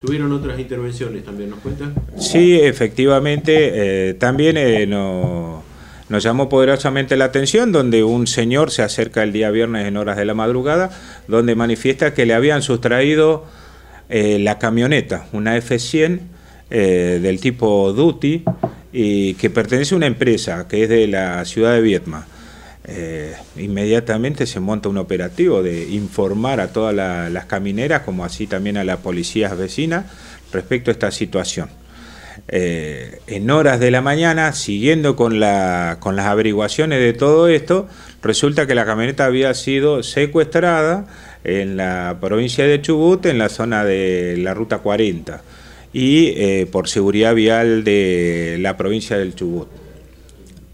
¿Tuvieron otras intervenciones también, nos cuentan? Sí, efectivamente, eh, también eh, nos llamó poderosamente la atención donde un señor se acerca el día viernes en horas de la madrugada, donde manifiesta que le habían sustraído eh, la camioneta, una F100 del tipo Duty, y que pertenece a una empresa que es de la ciudad de Vietma. Eh, inmediatamente se monta un operativo de informar a todas las camineras, como así también a las policías vecinas, respecto a esta situación. Eh, en horas de la mañana, siguiendo con, las averiguaciones de todo esto, resulta que la camioneta había sido secuestrada en la provincia de Chubut, en la zona de la Ruta 40, y eh, por seguridad vial de la provincia del Chubut.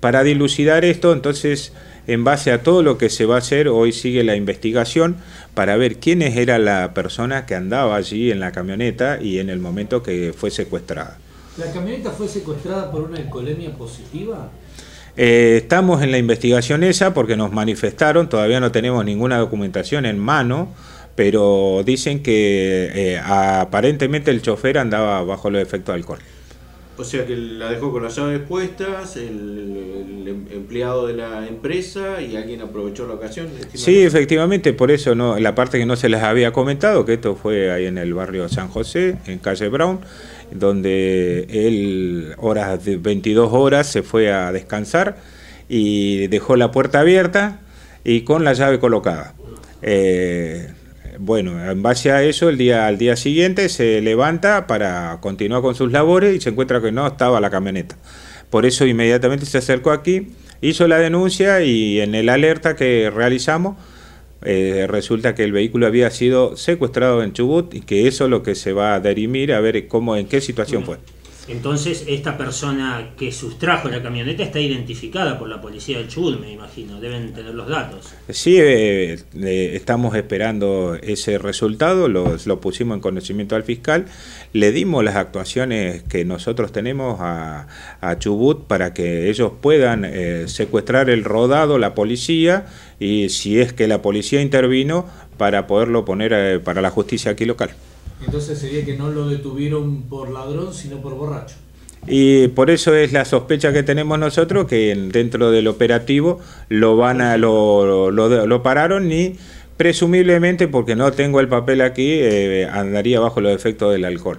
Para dilucidar esto, entonces, en base a todo lo que se va a hacer, hoy sigue la investigación para ver quiénes era la persona que andaba allí en la camioneta y en el momento que fue secuestrada. ¿La camioneta fue secuestrada por una alcoholemia positiva? Eh, estamos en la investigación esa porque nos manifestaron, todavía no tenemos ninguna documentación en mano, pero dicen que eh, aparentemente el chofer andaba bajo los efectos de alcohol. O sea que la dejó con las llaves puestas, el, em, empleado de la empresa y alguien aprovechó la ocasión. Sí, efectivamente, por eso no la parte que no se les había comentado, que esto fue ahí en el barrio San José, en calle Brown, donde él horas de 22 horas se fue a descansar y dejó la puerta abierta y con la llave colocada. Eh, bueno, en base a eso, el día, al día siguiente se levanta para continuar con sus labores y se encuentra que no estaba la camioneta. Por eso inmediatamente se acercó aquí, hizo la denuncia y en el alerta que realizamos eh, resulta que el vehículo había sido secuestrado en Chubut y que eso es lo que se va a derimir a ver cómo, en qué situación fue. Entonces, esta persona que sustrajo la camioneta está identificada por la policía de Chubut, me imagino. Deben tener los datos. Sí, eh, estamos esperando ese resultado. Lo, pusimos en conocimiento al fiscal. Le dimos las actuaciones que nosotros tenemos a, Chubut para que ellos puedan eh, secuestrar el rodado, la policía, y si es que la policía intervino, para poderlo poner eh, para la justicia aquí local. Entonces sería que no lo detuvieron por ladrón, sino por borracho. Y por eso es la sospecha que tenemos nosotros, que dentro del operativo lo van a lo, pararon y presumiblemente, porque no tengo el papel aquí, eh, andaría bajo los efectos del alcohol.